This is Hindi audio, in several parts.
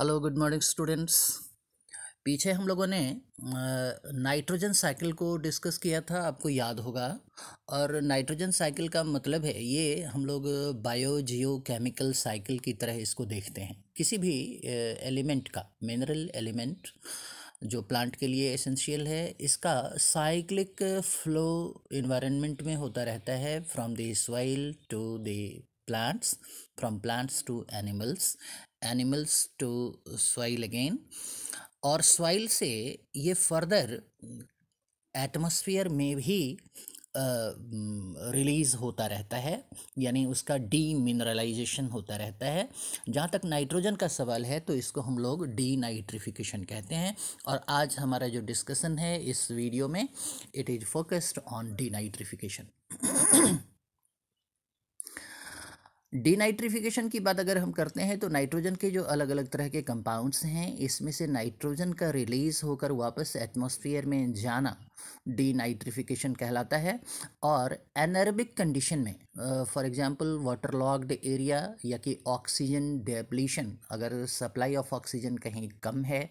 हेलो गुड मॉर्निंग स्टूडेंट्स पीछे हम लोगों ने नाइट्रोजन साइकिल को डिस्कस किया था आपको याद होगा और नाइट्रोजन साइकिल का मतलब है ये हम लोग बायो जियो केमिकल साइकिल की तरह इसको देखते हैं किसी भी एलिमेंट का मिनरल एलिमेंट जो प्लांट के लिए एसेंशियल है इसका साइक्लिक फ्लो इन्वायरमेंट में होता रहता है from the soil to the plants from plants to animals animals to soil again और सॉइल से ये फर्दर एटमॉस्फेयर में भी रिलीज़ होता रहता है यानी उसका डी मिनरलाइजेशन होता रहता है जहाँ तक नाइट्रोजन का सवाल है तो इसको हम लोग डी नाइट्रिफिकेशन कहते हैं और आज हमारा जो डिस्कशन है इस वीडियो में it is focused on the nitrification denitrification की बात अगर हम करते हैं तो नाइट्रोजन के जो अलग अलग तरह के कंपाउंड्स हैं इसमें से नाइट्रोजन का रिलीज़ होकर वापस एटमॉस्फेयर में जाना डीनाइट्रिफिकेशन कहलाता है और एनर्बिक कंडीशन में for example water logged area या कि ऑक्सीजन डेप्लीशन अगर सप्लाई ऑफ ऑक्सीजन कहीं कम है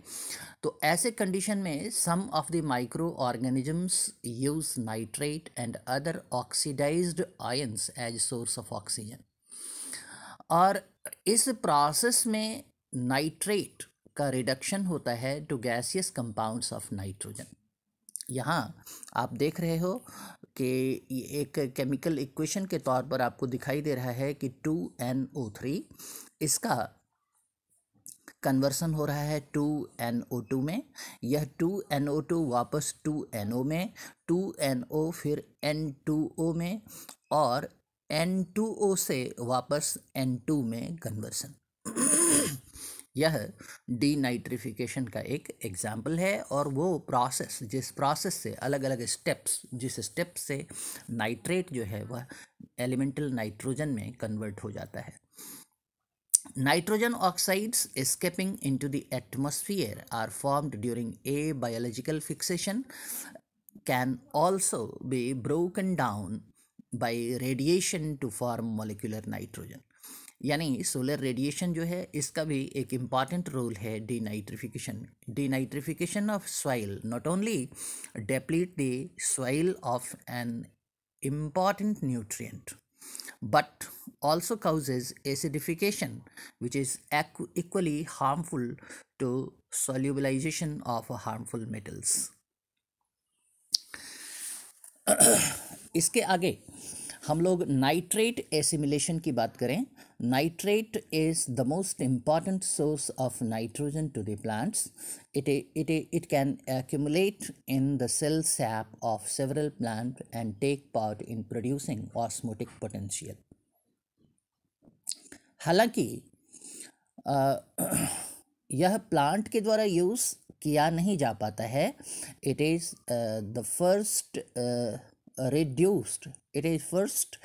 तो ऐसे कंडीशन में some of the micro organisms use nitrate and other oxidized ions as source of oxygen और इस प्रोसेस में नाइट्रेट का रिडक्शन होता है to gaseous compounds of nitrogen यहाँ आप देख रहे हो कि एक केमिकल इक्वेशन के तौर पर आपको दिखाई दे रहा है कि टू एन ओ थ्री इसका कन्वर्सन हो रहा है टू एन ओ टू में यह टू एन ओ टू वापस टू एन ओ में टू एन ओ फिर एन टू ओ में और एन टू ओ से वापस एन टू में कन्वर्सन यह डी नाइट्रिफिकेशन का एक एग्जाम्पल है और वो प्रोसेस जिस प्रोसेस से अलग अलग स्टेप्स जिस स्टेप से नाइट्रेट जो है वह एलिमेंटल नाइट्रोजन में कन्वर्ट हो जाता है nitrogen oxides escaping into the atmosphere are formed during a biological fixation can also be broken down by radiation to form molecular nitrogen यानी सोलर रेडिएशन जो है इसका भी एक इम्पॉर्टेंट रोल है denitrification denitrification of soil not only deplete the soil of an important nutrient but also causes acidification which is equally harmful to solubilization of harmful metals इसके आगे हम लोग नाइट्रेट एसिमिलेशन की बात करें nitrate is the most important source of nitrogen to the plants it it it can accumulate in the cell sap of several plant and take part in producing osmotic potential हालांकि यह प्लांट के द्वारा यूज़ किया नहीं जा पाता है it is the first reduced it is first